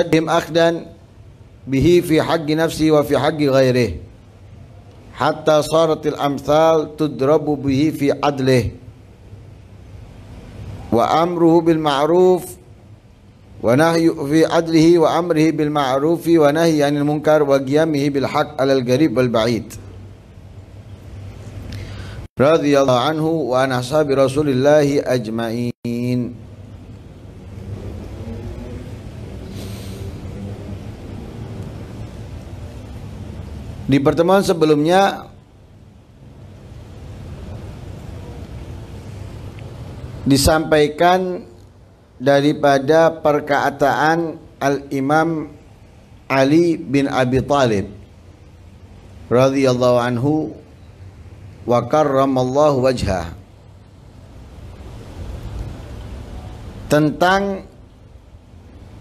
أشدهم أخدا به في حق نفسه وفي حق غيره حتى صارت الأمثال تضرب به في عدله وأمره بالمعروف ونهي في عدله وأمره بالمعروف ونهي عن المنكر وقيامه بالحق على القريب والبعيد رضي الله عنه وعن أصحاب رسول الله أجمعين Di pertemuan sebelumnya disampaikan daripada perkataan Al-Imam Ali bin Abi Talib radhiyallahu anhu wa karramallahu wajhah tentang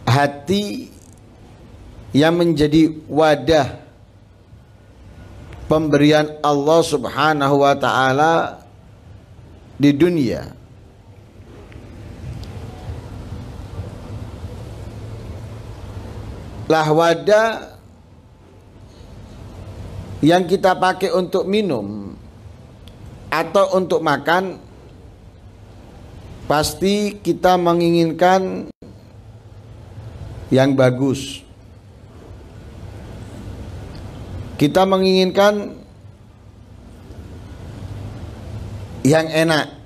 hati yang menjadi wadah pemberian Allah Subhanahu wa taala di dunia. Lah wadah yang kita pakai untuk minum atau untuk makan pasti kita menginginkan yang bagus. Kita menginginkan yang enak.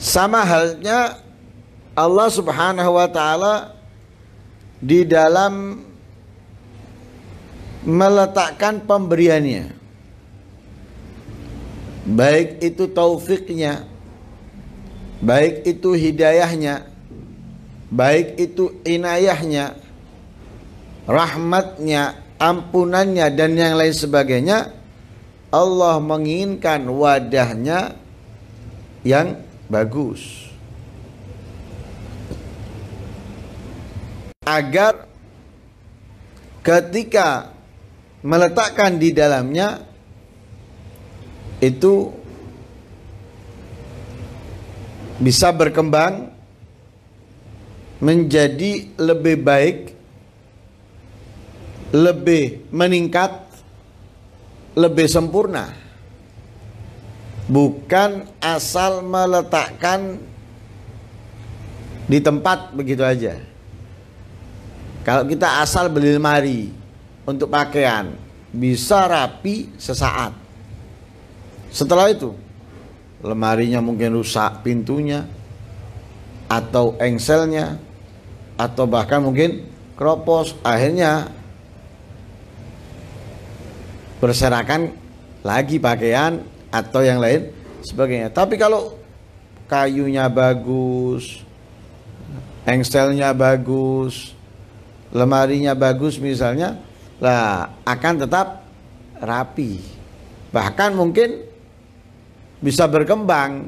Sama halnya Allah Subhanahu wa taala di dalam meletakkan pemberiannya. Baik itu taufiknya, baik itu hidayahnya, baik itu inayahnya, rahmatnya, ampunannya dan yang lain sebagainya, Allah menginginkan wadahnya yang bagus. Agar ketika meletakkan di dalamnya itu bisa berkembang menjadi lebih baik, lebih meningkat, lebih sempurna. Bukan asal meletakkan di tempat begitu aja. Kalau kita asal beli lemari untuk pakaian, bisa rapi sesaat. Setelah itu, lemarinya mungkin rusak pintunya atau engselnya atau bahkan mungkin kropos akhirnya berserakan lagi pakaian atau yang lain sebagainya tapi kalau kayunya bagus engselnya bagus lemarinya bagus misalnya lah akan tetap rapi bahkan mungkin bisa berkembang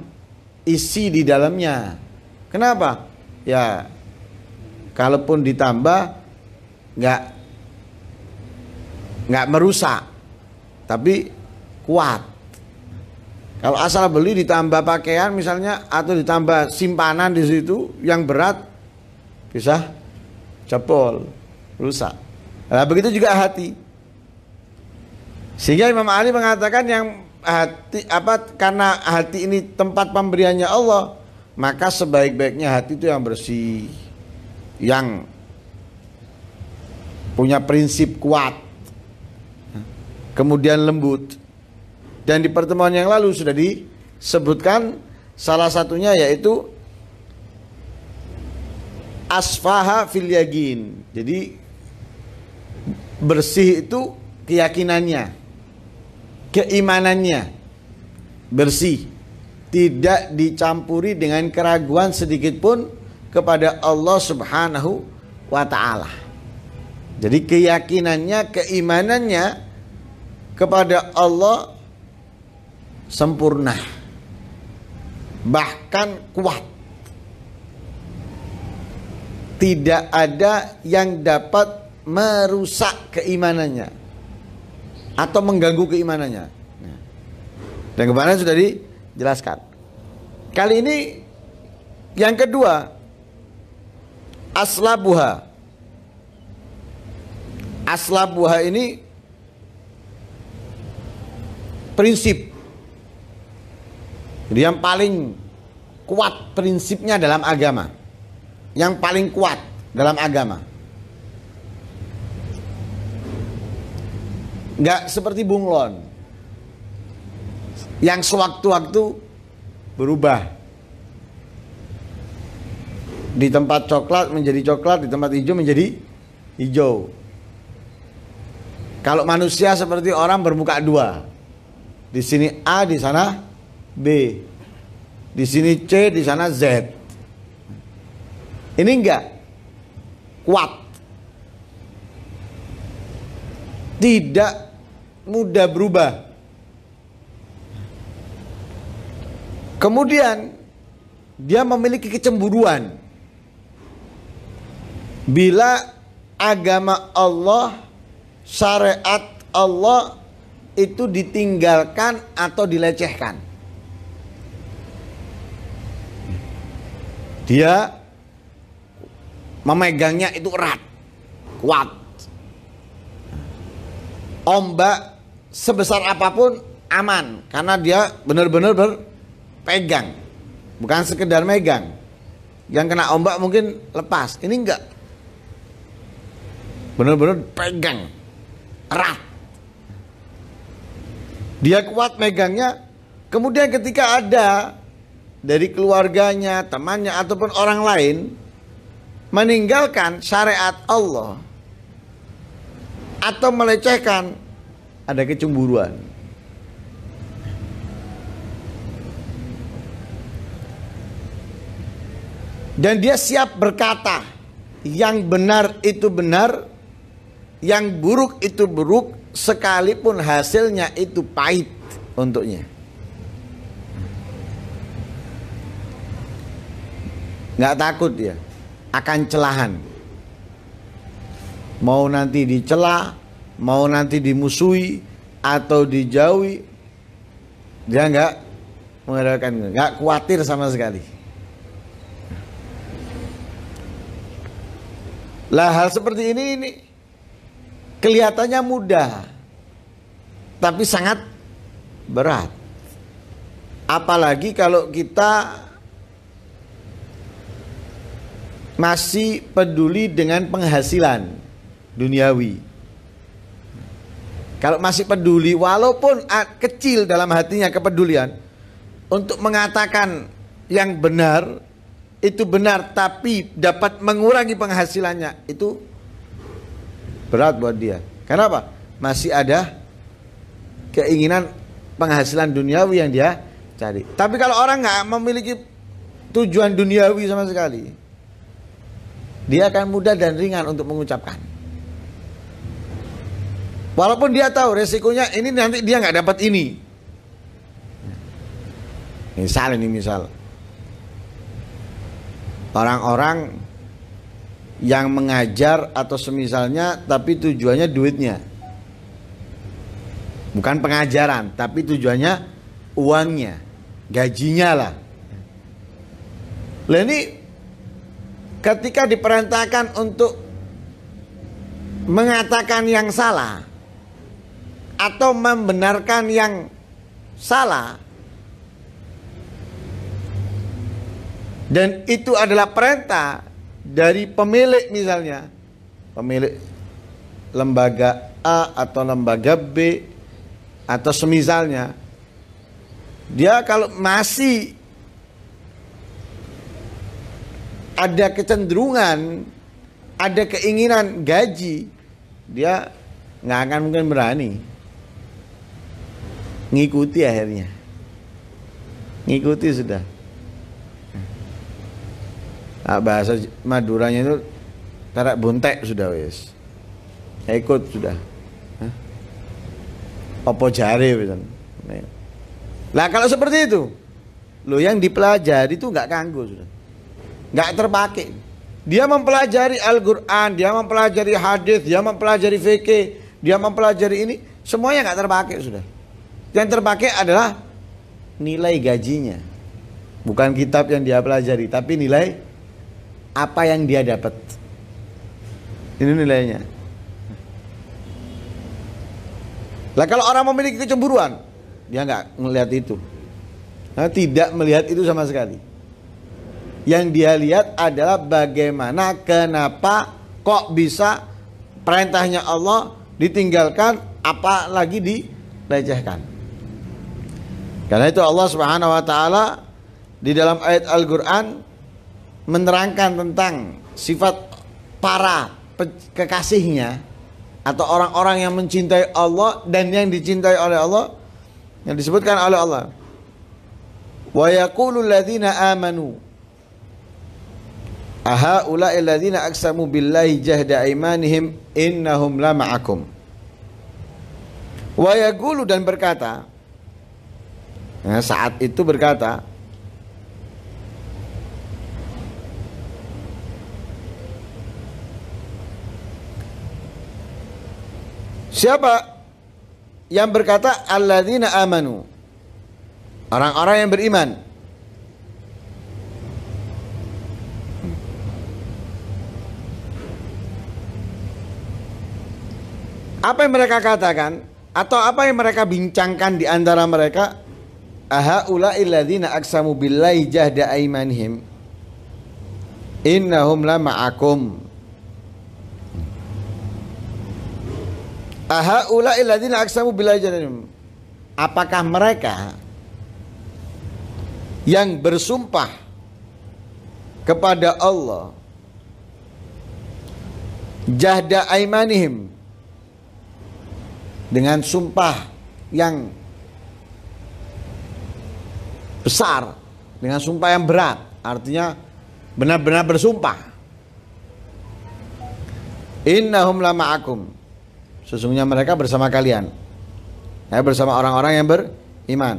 isi di dalamnya kenapa ya kalaupun ditambah nggak nggak merusak tapi kuat kalau asal beli ditambah pakaian misalnya atau ditambah simpanan di situ yang berat bisa cepol rusak nah, begitu juga hati sehingga Imam Ali mengatakan yang hati apa karena hati ini tempat pemberiannya Allah maka sebaik-baiknya hati itu yang bersih yang punya prinsip kuat, kemudian lembut. Dan di pertemuan yang lalu sudah disebutkan salah satunya yaitu asfaha fil yagin. Jadi bersih itu keyakinannya, keimanannya bersih, tidak dicampuri dengan keraguan sedikit pun kepada Allah Subhanahu wa taala. Jadi keyakinannya, keimanannya kepada Allah sempurna. Bahkan kuat. Tidak ada yang dapat merusak keimanannya atau mengganggu keimanannya. Nah. Dan kemarin sudah dijelaskan. Kali ini yang kedua aslabuha aslabuha ini prinsip jadi yang paling kuat prinsipnya dalam agama yang paling kuat dalam agama nggak seperti bunglon yang sewaktu-waktu berubah di tempat coklat menjadi coklat, di tempat hijau menjadi hijau. Kalau manusia seperti orang berbuka dua. Di sini A, di sana B. Di sini C, di sana Z. Ini enggak kuat. Tidak mudah berubah. Kemudian dia memiliki kecemburuan. Bila agama Allah, syariat Allah itu ditinggalkan atau dilecehkan. Dia memegangnya itu erat, kuat. Ombak sebesar apapun aman karena dia benar-benar berpegang, bukan sekedar megang. Yang kena ombak mungkin lepas. Ini enggak Benar-benar pegang erat. Dia kuat megangnya. Kemudian ketika ada dari keluarganya, temannya ataupun orang lain meninggalkan syariat Allah atau melecehkan ada kecemburuan. Dan dia siap berkata yang benar itu benar yang buruk itu buruk sekalipun hasilnya itu pahit untuknya. Nggak takut ya, akan celahan. Mau nanti dicela, mau nanti dimusuhi atau dijauhi, dia nggak mengadakan nggak khawatir sama sekali. Lah hal seperti ini ini kelihatannya mudah, tapi sangat berat. Apalagi kalau kita masih peduli dengan penghasilan duniawi. Kalau masih peduli, walaupun kecil dalam hatinya kepedulian, untuk mengatakan yang benar itu benar, tapi dapat mengurangi penghasilannya itu berat buat dia. Kenapa? Masih ada keinginan penghasilan duniawi yang dia cari. Tapi kalau orang nggak memiliki tujuan duniawi sama sekali, dia akan mudah dan ringan untuk mengucapkan. Walaupun dia tahu resikonya ini nanti dia nggak dapat ini. Misal ini misal. Orang-orang yang mengajar atau semisalnya tapi tujuannya duitnya bukan pengajaran tapi tujuannya uangnya gajinya lah lah ketika diperintahkan untuk mengatakan yang salah atau membenarkan yang salah dan itu adalah perintah dari pemilik misalnya pemilik lembaga A atau lembaga B atau semisalnya dia kalau masih ada kecenderungan ada keinginan gaji dia nggak akan mungkin berani ngikuti akhirnya ngikuti sudah nah, bahasa Maduranya itu tarak buntek sudah wes, ikut sudah Hah? opo jari lah kalau seperti itu lo yang dipelajari itu nggak kanggo sudah nggak terpakai dia mempelajari Al-Quran, dia mempelajari hadis, dia mempelajari fikih, dia mempelajari ini, semuanya nggak terpakai sudah. Yang terpakai adalah nilai gajinya. Bukan kitab yang dia pelajari, tapi nilai apa yang dia dapat ini nilainya lah kalau orang memiliki kecemburuan dia nggak melihat itu nah, tidak melihat itu sama sekali yang dia lihat adalah bagaimana kenapa kok bisa perintahnya Allah ditinggalkan apa lagi dilecehkan karena itu Allah Subhanahu wa taala di dalam ayat Al-Qur'an menerangkan tentang sifat para kekasihnya atau orang-orang yang mencintai Allah dan yang dicintai oleh Allah yang disebutkan oleh Allah wa yaqulu alladziina aha ahaula'i alladziina aqsamu billahi jahda aimanihim innahum la ma'akum wa yaqulu dan berkata nah, saat itu berkata Siapa yang berkata alladzina amanu? Orang-orang yang beriman. Apa yang mereka katakan atau apa yang mereka bincangkan di antara mereka? Ahaula illadzina aksamu billahi jahda aimanhim. Innahum la ma'akum. Apakah mereka yang bersumpah kepada Allah jahda aimanihim dengan sumpah yang besar dengan sumpah yang berat artinya benar-benar bersumpah innahum lama akum Sesungguhnya mereka bersama kalian. Ya, bersama orang-orang yang beriman.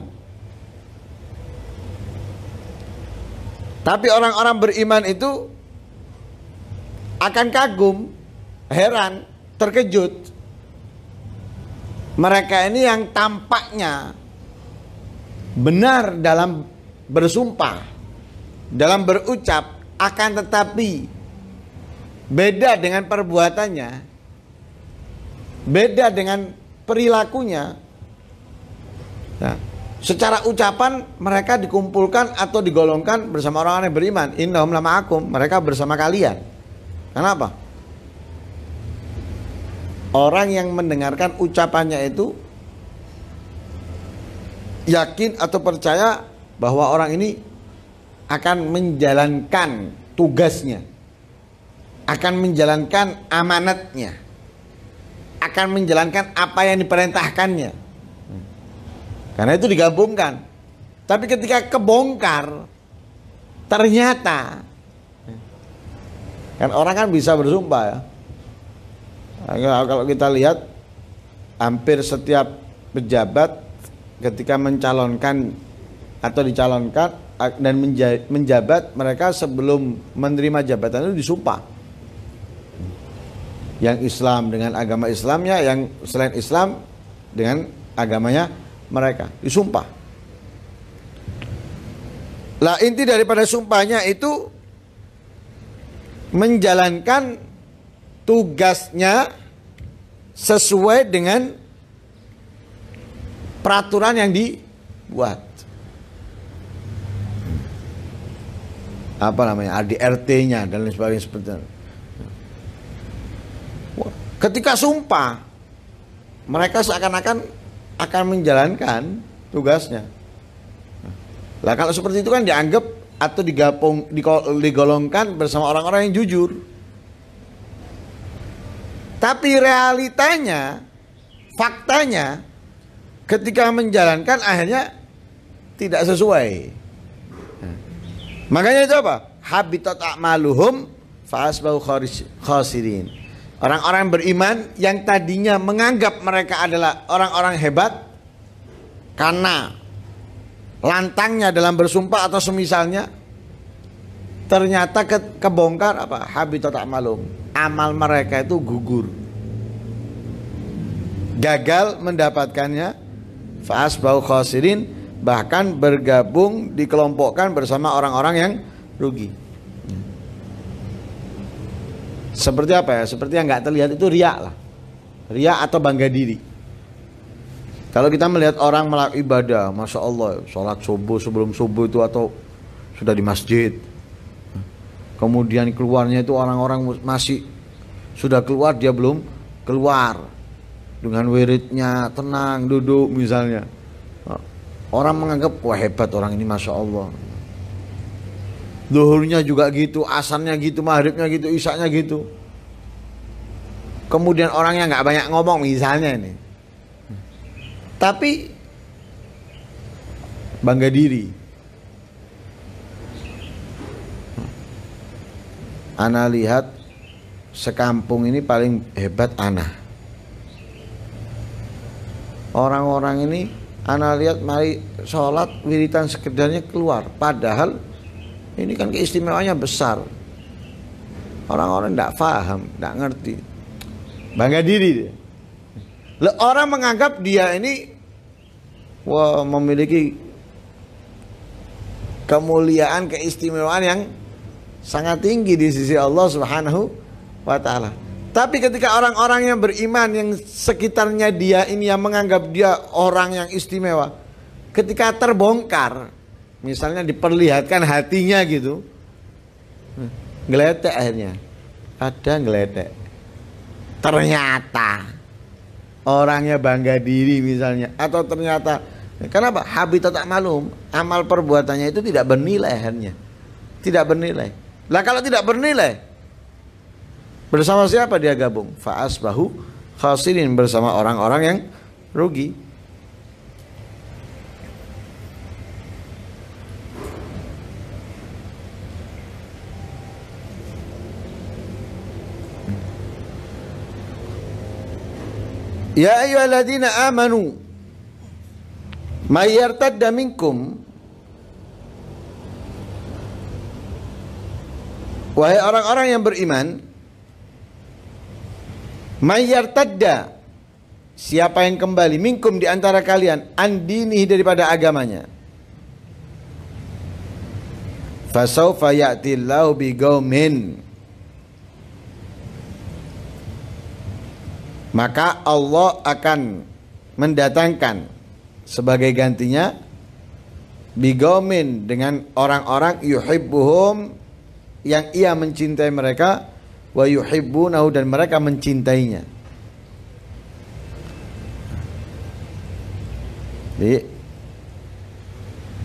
Tapi orang-orang beriman itu akan kagum, heran, terkejut. Mereka ini yang tampaknya benar dalam bersumpah, dalam berucap, akan tetapi beda dengan perbuatannya Beda dengan perilakunya. Ya. secara ucapan mereka dikumpulkan atau digolongkan bersama orang-orang yang beriman. Innahum lama akum. Mereka bersama kalian. Kenapa? Orang yang mendengarkan ucapannya itu yakin atau percaya bahwa orang ini akan menjalankan tugasnya, akan menjalankan amanatnya akan menjalankan apa yang diperintahkannya. Karena itu digabungkan. Tapi ketika kebongkar, ternyata kan orang kan bisa bersumpah ya. ya kalau kita lihat hampir setiap pejabat ketika mencalonkan atau dicalonkan dan menjabat mereka sebelum menerima jabatan itu disumpah yang Islam dengan agama Islamnya, yang selain Islam dengan agamanya mereka. Disumpah. Lah inti daripada sumpahnya itu menjalankan tugasnya sesuai dengan peraturan yang dibuat. Apa namanya? ADRT-nya dan lain sebagainya seperti itu. Ketika sumpah, mereka seakan-akan akan menjalankan tugasnya. Lah kalau seperti itu kan dianggap atau digapung, digolongkan bersama orang-orang yang jujur. Tapi realitanya, faktanya, ketika menjalankan akhirnya tidak sesuai. Makanya itu apa? Habitat akmaluhum fasbahu khasirin. Orang-orang beriman yang tadinya menganggap mereka adalah orang-orang hebat karena lantangnya dalam bersumpah atau semisalnya ternyata ke, kebongkar apa habitat amalum amal mereka itu gugur gagal mendapatkannya bau khosirin bahkan bergabung dikelompokkan bersama orang-orang yang rugi seperti apa ya seperti yang nggak terlihat itu riak lah riak atau bangga diri kalau kita melihat orang melakukan ibadah masya Allah sholat subuh sebelum subuh itu atau sudah di masjid kemudian keluarnya itu orang-orang masih sudah keluar dia belum keluar dengan wiridnya tenang duduk misalnya orang menganggap wah hebat orang ini masya Allah Duhurnya juga gitu, asannya gitu, maghribnya gitu, isaknya gitu. Kemudian orangnya nggak banyak ngomong misalnya ini. Tapi bangga diri. Ana lihat sekampung ini paling hebat Ana. Orang-orang ini Ana lihat mari sholat wiritan sekedarnya keluar. Padahal ini kan keistimewaannya besar. Orang-orang tidak -orang paham, tidak ngerti. Bangga diri dia. orang menganggap dia ini wah, memiliki kemuliaan, keistimewaan yang sangat tinggi di sisi Allah Subhanahu wa taala. Tapi ketika orang-orang yang beriman yang sekitarnya dia ini yang menganggap dia orang yang istimewa, ketika terbongkar, misalnya diperlihatkan hatinya gitu ngeletek akhirnya ada ngeletek ternyata orangnya bangga diri misalnya atau ternyata kenapa habitat tak malum amal perbuatannya itu tidak bernilai akhirnya tidak bernilai lah kalau tidak bernilai bersama siapa dia gabung faas bahu khasirin bersama orang-orang yang rugi Ya ayyuhalladzina amanu may yartadda minkum Wahai orang-orang yang beriman may yartadda siapa yang kembali minkum di antara kalian andini daripada agamanya fasaufa ya'tillahu biqaumin maka Allah akan mendatangkan sebagai gantinya bigomin dengan orang-orang yuhibbuhum yang ia mencintai mereka wa yuhibbunahu dan mereka mencintainya. Jadi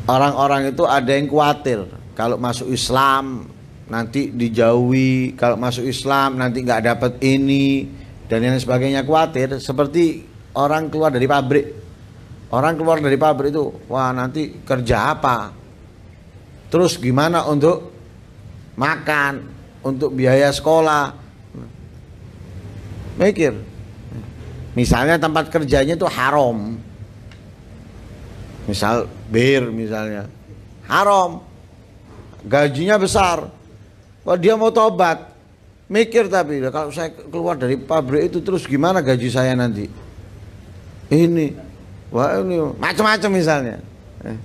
orang-orang itu ada yang khawatir kalau masuk Islam nanti dijauhi, kalau masuk Islam nanti nggak dapat ini, dan yang sebagainya khawatir seperti orang keluar dari pabrik orang keluar dari pabrik itu wah nanti kerja apa terus gimana untuk makan untuk biaya sekolah mikir misalnya tempat kerjanya itu haram misal bir misalnya haram gajinya besar Wah, dia mau tobat mikir tapi kalau saya keluar dari pabrik itu terus gimana gaji saya nanti ini wah ini macam-macam misalnya eh.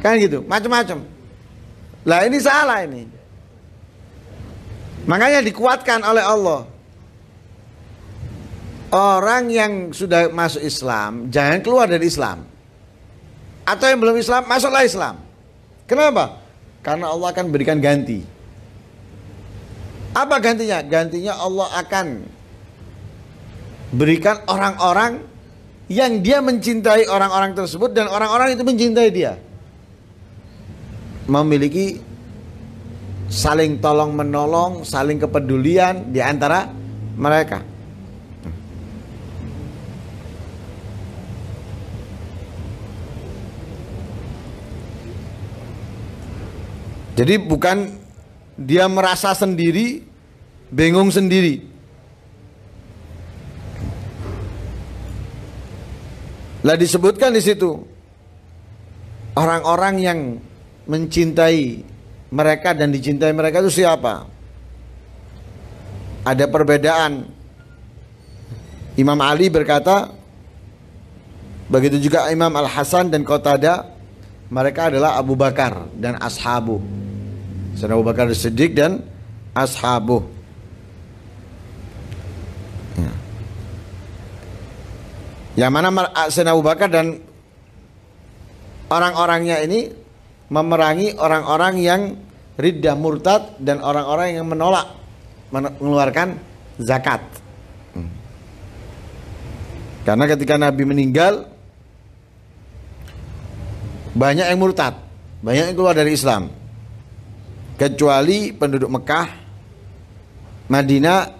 kan gitu macam-macam lah ini salah ini makanya dikuatkan oleh Allah orang yang sudah masuk Islam jangan keluar dari Islam atau yang belum Islam masuklah Islam kenapa karena Allah akan berikan ganti apa gantinya? Gantinya Allah akan berikan orang-orang yang dia mencintai orang-orang tersebut dan orang-orang itu mencintai dia. Memiliki saling tolong menolong, saling kepedulian di antara mereka. Jadi bukan dia merasa sendiri, bingung sendiri. Lah disebutkan di situ orang-orang yang mencintai mereka dan dicintai mereka itu siapa? Ada perbedaan. Imam Ali berkata, begitu juga Imam Al Hasan dan Qatada, mereka adalah Abu Bakar dan ashabu. Sana Abu Bakar Siddiq dan ashabuh. Ya. Yang mana Sana Abu Bakar dan orang-orangnya ini memerangi orang-orang yang riddah murtad dan orang-orang yang menolak mengeluarkan zakat. Hmm. Karena ketika Nabi meninggal banyak yang murtad, banyak yang keluar dari Islam kecuali penduduk Mekah, Madinah,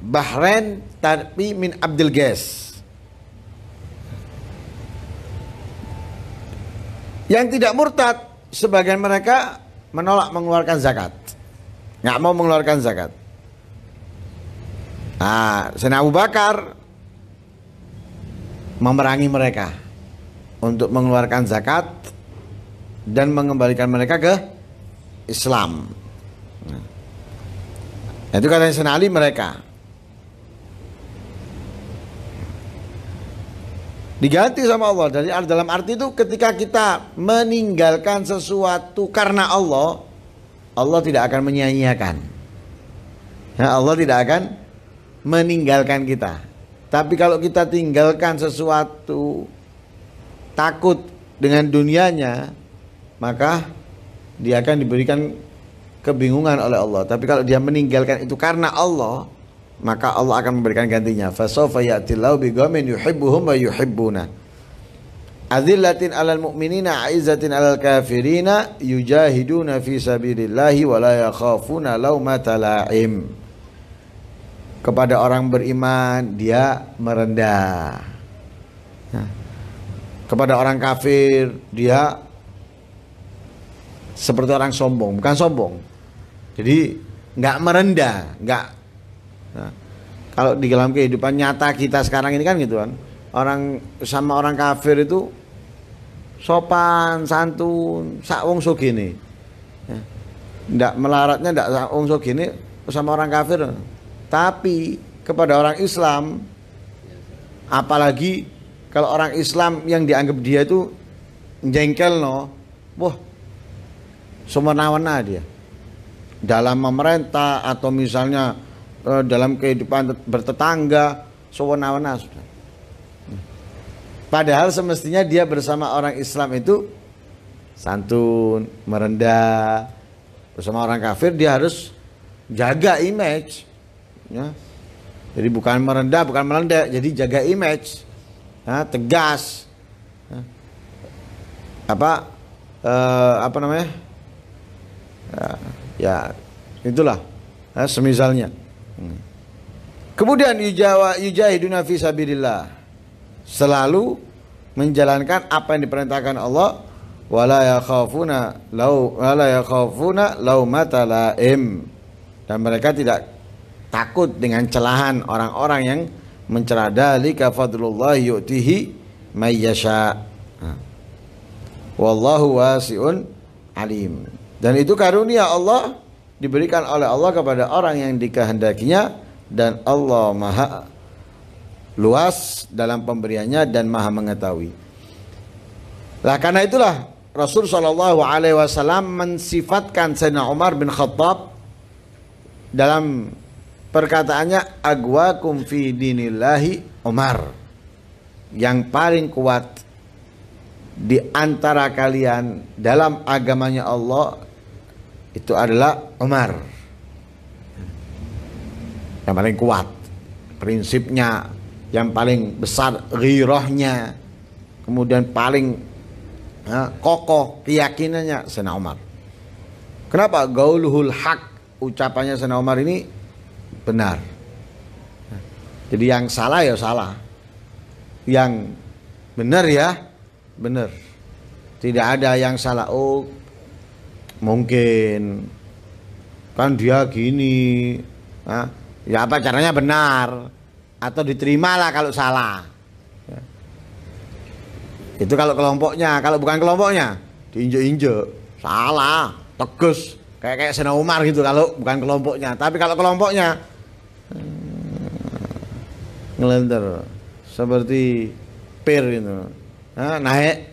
Bahrain, tapi min Abdul Ghaz, Yang tidak murtad, sebagian mereka menolak mengeluarkan zakat. Nggak mau mengeluarkan zakat. Nah, Sena Abu Bakar memerangi mereka untuk mengeluarkan zakat dan mengembalikan mereka ke Islam. Nah, itu kata senali Ali mereka. Diganti sama Allah dari dalam arti itu ketika kita meninggalkan sesuatu karena Allah, Allah tidak akan menyia-nyiakan. Ya, Allah tidak akan meninggalkan kita. Tapi kalau kita tinggalkan sesuatu takut dengan dunianya, maka dia akan diberikan kebingungan oleh Allah. Tapi kalau dia meninggalkan itu karena Allah, maka Allah akan memberikan gantinya. Fasawfa ya'tillahu biqaumin yuhibbuhum wa yuhibbuna. Azillatin 'alal mu'minina aizzatin 'alal kafirina yujahiduna fi sabilillahi wa la yakhafuna lawmata la'im. Kepada orang beriman dia merendah. Nah, kepada orang kafir dia seperti orang sombong, bukan sombong. Jadi nggak merendah, nggak. Nah, kalau di dalam kehidupan nyata kita sekarang ini kan gitu kan, orang sama orang kafir itu sopan, santun, sok ini ya. Nggak melaratnya, nggak sok ini sama orang kafir. Tapi kepada orang Islam, apalagi kalau orang Islam yang dianggap dia itu jengkel no, wah semena-mena dia dalam memerintah atau misalnya uh, dalam kehidupan bertetangga semena-mena sudah. Padahal semestinya dia bersama orang Islam itu santun, merendah. Bersama orang kafir dia harus jaga image. Ya. Jadi bukan merendah, bukan merendah jadi jaga image. Ya, tegas. Ya. Apa eh, apa namanya? ya, ya itulah ya, semisalnya hmm. kemudian ijawa yujahiduna fi selalu menjalankan apa yang diperintahkan Allah wala yakhafuna lau wala yakhafuna lau matalaim dan mereka tidak takut dengan celahan orang-orang yang mencela dalika fadlullah yu'tihi may yasha wallahu wasi'un alim dan itu karunia Allah diberikan oleh Allah kepada orang yang dikehendakinya dan Allah Maha luas dalam pemberiannya dan Maha mengetahui. Lah karena itulah Rasul Shallallahu Alaihi Wasallam mensifatkan Sayyidina Umar bin Khattab dalam perkataannya agwakum fi dinillahi Umar yang paling kuat di antara kalian dalam agamanya Allah itu adalah Umar yang paling kuat prinsipnya yang paling besar rirohnya kemudian paling ya, kokoh keyakinannya Sena Umar kenapa gauluhul hak ucapannya Sena Umar ini benar jadi yang salah ya salah yang benar ya benar tidak ada yang salah oh mungkin kan dia gini nah, ya apa caranya benar atau diterimalah kalau salah ya. itu kalau kelompoknya kalau bukan kelompoknya diinjek-injek salah tegas kayak kayak Sena Umar gitu kalau bukan kelompoknya tapi kalau kelompoknya hmm, ngelenter seperti pir itu nah, naik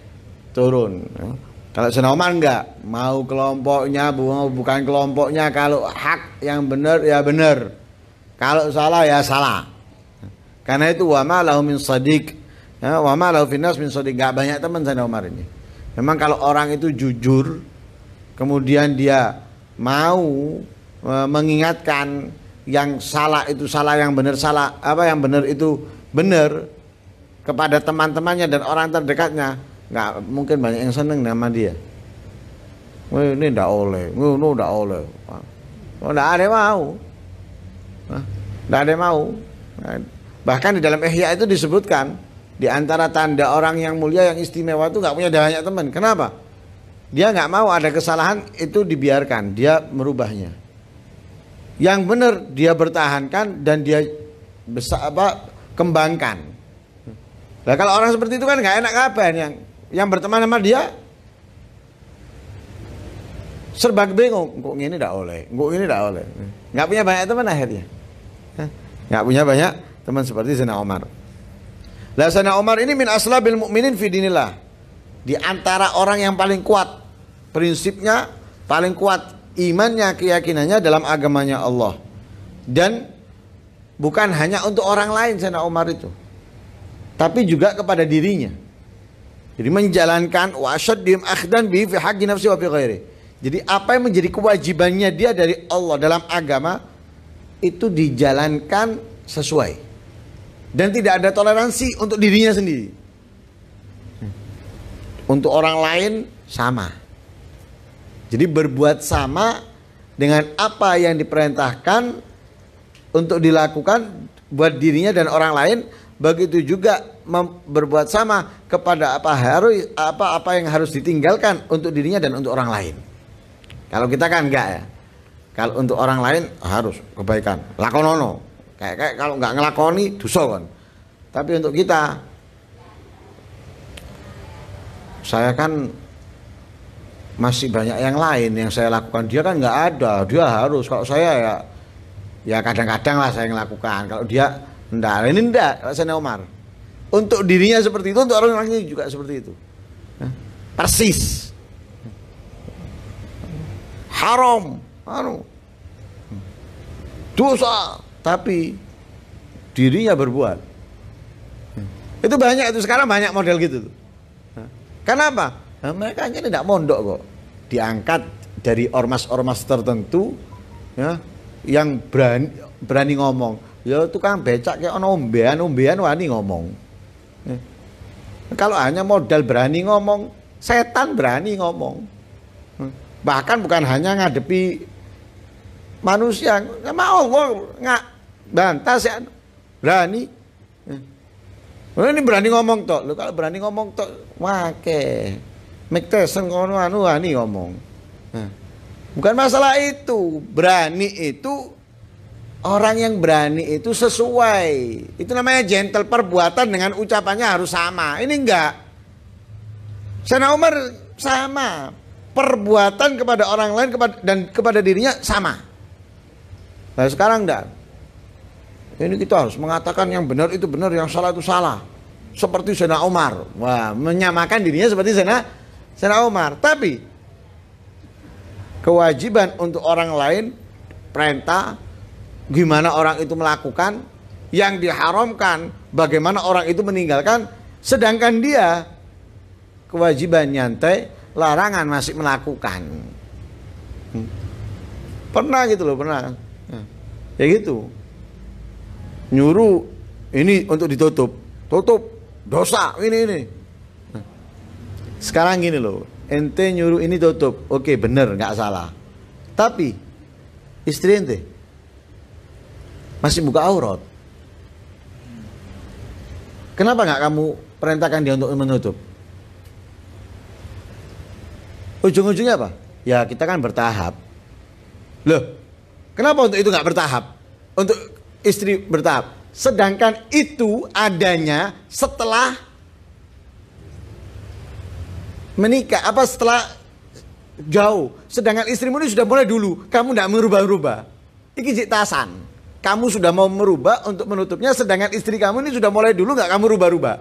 turun nah. Kalau Senoman enggak, mau kelompoknya, bukan kelompoknya, kalau hak yang benar ya benar. Kalau salah ya salah. Karena itu wama lahu min sadiq. Ya, wama lahu finnas min sadiq. Enggak banyak teman saya Umar ini. Memang kalau orang itu jujur, kemudian dia mau e, mengingatkan yang salah itu salah, yang benar salah, apa yang benar itu benar kepada teman-temannya dan orang terdekatnya, nggak mungkin banyak yang seneng nama dia ini ndak oleh ini ndak oleh oh, ndak ada mau ndak ada mau nah, bahkan di dalam ihya itu disebutkan di antara tanda orang yang mulia yang istimewa itu nggak punya banyak teman kenapa dia nggak mau ada kesalahan itu dibiarkan dia merubahnya yang benar dia bertahankan dan dia besar apa kembangkan nah kalau orang seperti itu kan nggak enak kabar yang yang berteman sama dia serba bingung kok ini tidak oleh kok ini tidak oleh nggak punya banyak teman akhirnya nggak punya banyak teman seperti Zainal Omar lah Zainal Omar ini min aslabil mukminin fidinilah di antara orang yang paling kuat prinsipnya paling kuat imannya keyakinannya dalam agamanya Allah dan bukan hanya untuk orang lain Zainal Omar itu tapi juga kepada dirinya jadi menjalankan dim akhdan bi fi haqqi nafsi wa fi ghairi. Jadi apa yang menjadi kewajibannya dia dari Allah dalam agama itu dijalankan sesuai. Dan tidak ada toleransi untuk dirinya sendiri. Untuk orang lain sama. Jadi berbuat sama dengan apa yang diperintahkan untuk dilakukan buat dirinya dan orang lain begitu juga berbuat sama kepada apa harus apa apa yang harus ditinggalkan untuk dirinya dan untuk orang lain. Kalau kita kan enggak ya. Kalau untuk orang lain harus kebaikan, lakonono. Kayak, kayak kalau enggak ngelakoni dosa kan. Tapi untuk kita saya kan masih banyak yang lain yang saya lakukan dia kan nggak ada dia harus kalau saya ya ya kadang-kadang lah saya yang lakukan kalau dia Nda, ini nda, rasanya Omar. Untuk dirinya seperti itu, untuk orang lain juga seperti itu. Persis. Haram, haram. Anu. Dosa, tapi dirinya berbuat. Itu banyak itu sekarang banyak model gitu. Karena apa? mereka hanya tidak mondok kok. Diangkat dari ormas-ormas tertentu ya, yang berani berani ngomong ya tukang becak kayak ono umbean umbean wani ngomong eh. kalau hanya modal berani ngomong setan berani ngomong eh. bahkan bukan hanya ngadepi manusia sama ya Allah nggak bantah ya berani eh. ini berani ngomong toh lo kalau berani ngomong toh wake Mike Tyson kono anu ngomong eh. bukan masalah itu berani itu Orang yang berani itu sesuai. Itu namanya gentle perbuatan dengan ucapannya harus sama. Ini enggak. Sana Umar sama. Perbuatan kepada orang lain dan kepada dirinya sama. Nah sekarang enggak. Ini kita harus mengatakan yang benar itu benar, yang salah itu salah. Seperti Sena Umar. Wah, menyamakan dirinya seperti Sena, Sana Umar. Tapi kewajiban untuk orang lain perintah gimana orang itu melakukan yang diharamkan, bagaimana orang itu meninggalkan sedangkan dia kewajiban nyantai, larangan masih melakukan. Hmm. Pernah gitu loh, pernah. Ya. ya gitu. Nyuruh ini untuk ditutup. Tutup dosa ini ini. Nah. Sekarang gini loh, ente nyuruh ini tutup. Oke, bener nggak salah. Tapi istri ente masih buka aurat. Kenapa nggak kamu perintahkan dia untuk menutup? Ujung-ujungnya apa? Ya kita kan bertahap. Loh, kenapa untuk itu nggak bertahap? Untuk istri bertahap. Sedangkan itu adanya setelah menikah. Apa setelah jauh. Sedangkan istrimu ini sudah mulai dulu. Kamu nggak merubah-rubah. Iki jiktasan kamu sudah mau merubah untuk menutupnya sedangkan istri kamu ini sudah mulai dulu nggak kamu rubah-rubah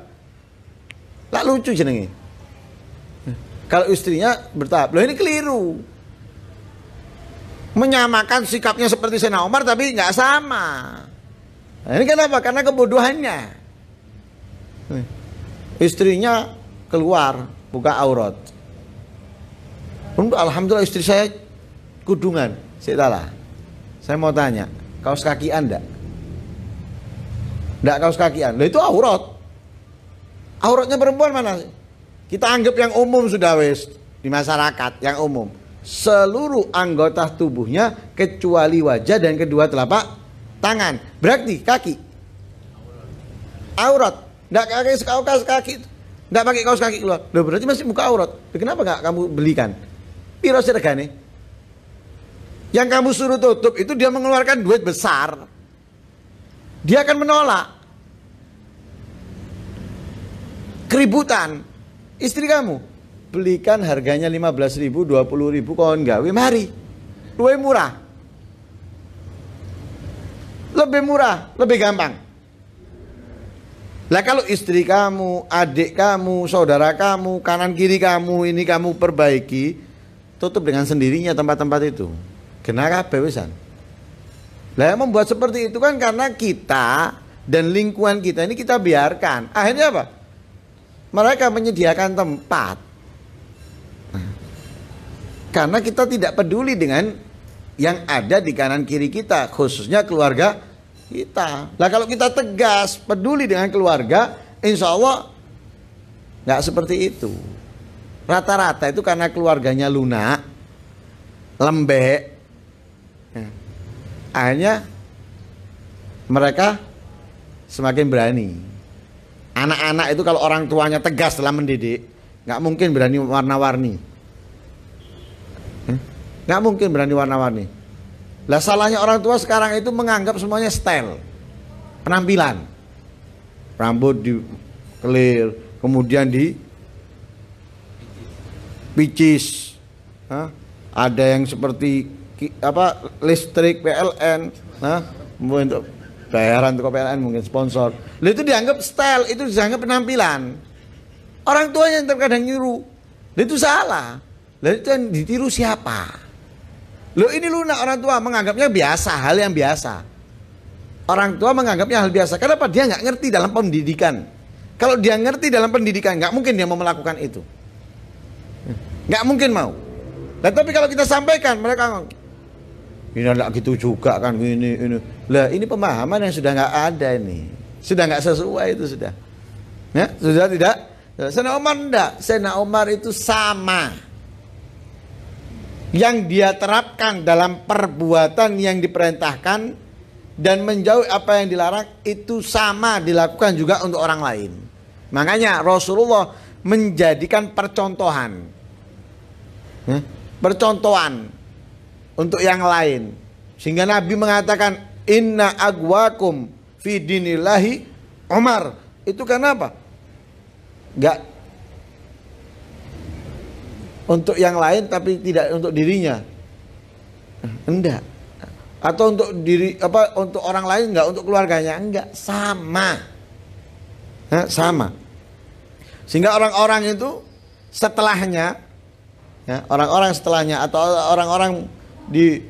lah lucu jenenge kalau istrinya bertahap loh ini keliru menyamakan sikapnya seperti Sena Omar tapi nggak sama nah, ini kenapa karena kebodohannya istrinya keluar buka aurat untuk alhamdulillah istri saya kudungan saya saya mau tanya Kaos kaki anda, tidak kaos kaki anda itu aurat. Auratnya perempuan mana? Kita anggap yang umum sudah wis di masyarakat yang umum. Seluruh anggota tubuhnya kecuali wajah dan kedua telapak tangan. Berarti kaki. Aurat. tidak pakai kaos kaki. tidak pakai kaos kaki keluar. Loh berarti masih buka aurat. Loh, kenapa nggak kamu belikan? Piro nih yang kamu suruh tutup itu dia mengeluarkan duit besar. Dia akan menolak. Keributan. Istri kamu, belikan harganya 15 ribu, 20 ribu, kawan gawe, mari. Lebih murah. Lebih murah, lebih gampang. Lah kalau istri kamu, adik kamu, saudara kamu, kanan kiri kamu ini kamu perbaiki, tutup dengan sendirinya tempat-tempat itu. Kenapa bebasan? Lah yang membuat seperti itu kan karena kita dan lingkungan kita ini kita biarkan. Akhirnya apa? Mereka menyediakan tempat. karena kita tidak peduli dengan yang ada di kanan kiri kita, khususnya keluarga kita. Lah kalau kita tegas, peduli dengan keluarga, insya Allah nggak seperti itu. Rata-rata itu karena keluarganya lunak, lembek, Hmm. Akhirnya mereka semakin berani. Anak-anak itu kalau orang tuanya tegas dalam mendidik, nggak mungkin berani warna-warni. Hmm? Nggak mungkin berani warna-warni. Lah salahnya orang tua sekarang itu menganggap semuanya style, penampilan, rambut di clear kemudian di picis, ada yang seperti apa listrik PLN nah untuk bayaran untuk PLN mungkin sponsor Lalu itu dianggap style itu dianggap penampilan orang tuanya yang terkadang nyuruh Lalu itu salah Lalu itu yang ditiru siapa Lo ini luna orang tua menganggapnya biasa, hal yang biasa. Orang tua menganggapnya hal biasa. Kenapa dia nggak ngerti dalam pendidikan? Kalau dia ngerti dalam pendidikan, nggak mungkin dia mau melakukan itu. Nggak mungkin mau. Dan tapi kalau kita sampaikan, mereka ini anak gitu juga kan ini ini lah ini pemahaman yang sudah nggak ada ini sudah nggak sesuai itu sudah ya sudah tidak Sena Omar enggak Sena Omar itu sama yang dia terapkan dalam perbuatan yang diperintahkan dan menjauh apa yang dilarang itu sama dilakukan juga untuk orang lain. Makanya Rasulullah menjadikan percontohan. Ya, percontohan untuk yang lain. Sehingga Nabi mengatakan inna agwakum fi dinilahi Umar. Itu karena apa? Enggak untuk yang lain tapi tidak untuk dirinya. Enggak. Atau untuk diri apa untuk orang lain enggak untuk keluarganya enggak sama. Nah, sama. Sehingga orang-orang itu setelahnya ya, orang-orang setelahnya atau orang-orang di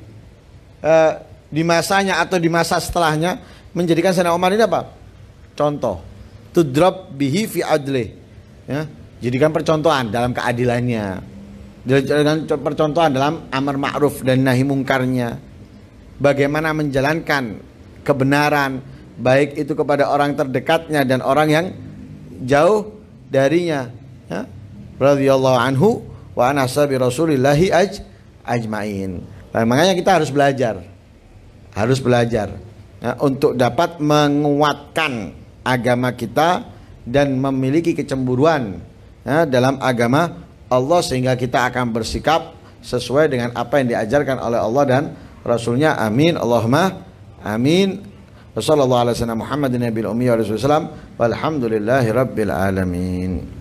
eh, di masanya atau di masa setelahnya menjadikan Sayyidina Umar ini apa? Contoh. To drop bihi fi adli. Ya, jadikan percontohan dalam keadilannya. Jadikan percontohan dalam amar ma'ruf dan nahi mungkarnya. Bagaimana menjalankan kebenaran baik itu kepada orang terdekatnya dan orang yang jauh darinya. Ya. Radhiyallahu anhu wa anasabi rasulillahi aj ajmain. Nah, makanya kita harus belajar, harus belajar ya, untuk dapat menguatkan agama kita dan memiliki kecemburuan ya, dalam agama Allah sehingga kita akan bersikap sesuai dengan apa yang diajarkan oleh Allah dan Rasulnya. Amin. Allahumma amin. Wassalamualaikum warahmatullahi wabarakatuh. Muhammadin Nabi